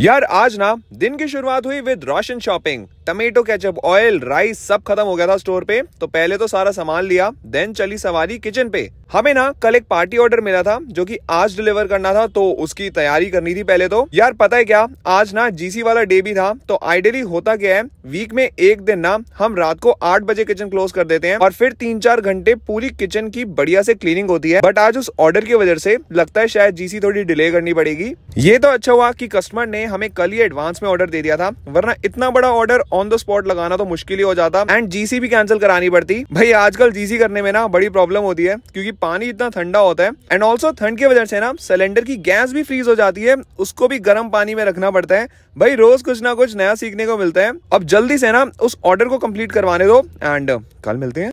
यार आज ना दिन की शुरुआत हुई with ration shopping tomato ketchup oil rice सब खत्म हो गया था स्टोर पे तो पहले तो सारा सामान लिया देन चली सवारी किचन पे हमें ना कल एक पार्टी ऑर्डर मिला था जो कि आज डिलीवर करना था तो उसकी तैयारी करनी थी पहले तो यार पता है क्या आज ना जीसी वाला डे भी था तो आइडियली होता क्या है वीक में एक दिन ना हम रात को आठ बजे किचन क्लोज कर देते हैं और फिर तीन चार घंटे पूरी किचन की बढ़िया से क्लीनिंग होती है बट आज उस ऑर्डर की वजह से लगता है शायद जीसी थोड़ी डिले करनी पड़ेगी ये तो अच्छा हुआ की कस्टमर ने हमें कल ही एडवांस में ऑर्डर दे दिया था वरना इतना बड़ा ऑर्डर ऑन द स्पॉट लगाना तो मुश्किल ही हो जाता एंड जीसी भी कैंसिल करानी पड़ती भाई आजकल जीसी करने में ना बड़ी प्रॉब्लम होती है क्योंकि पानी इतना ठंडा होता है एंड ऑल्सो ठंड की वजह से ना सिलेंडर की गैस भी फ्रीज हो जाती है उसको भी गर्म पानी में रखना पड़ता है भाई रोज कुछ ना कुछ नया सीखने को मिलता है अब जल्दी से ना उस ऑर्डर को कम्प्लीट करवाने दो एंड कल मिलते हैं